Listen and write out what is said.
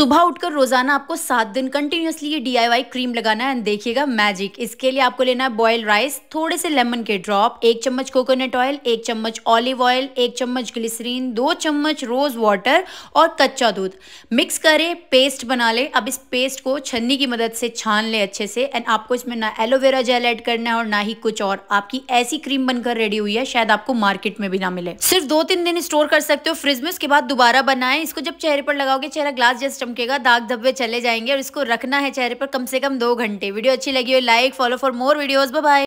सुबह उठकर रोजाना आपको सात दिन कंटिन्यूसली ये डीआईवाई क्रीम लगाना है एंड देखिएगा मैजिक इसके लिए आपको लेना है बॉयल राइस थोड़े से लेमन के ड्रॉप एक चम्मच कोकोनट ऑयल एक चम्मच ऑलिव ऑयल एक चम्मच ग्लिसरीन दो चम्मच रोज वाटर और कच्चा दूध मिक्स करें पेस्ट बना ले अब इस पेस्ट को छन्नी की मदद से छान ले अच्छे से एंड आपको इसमें ना एलोवेरा जेल एड करना है और ना ही कुछ और आपकी ऐसी क्रीम बनकर रेडी हुई है शायद आपको मार्केट में भी ना मिले सिर्फ दो तीन दिन स्टोर कर सकते हो फ्रिज में उसके बाद दोबारा बनाए इसको जब चेहरे पर लगाओगे चेहरा ग्लास जस्ट चमकेगा दाग धब्बे चले जाएंगे और इसको रखना है चेहरे पर कम से कम दो घंटे वीडियो अच्छी लगी हो like follow for more videos bye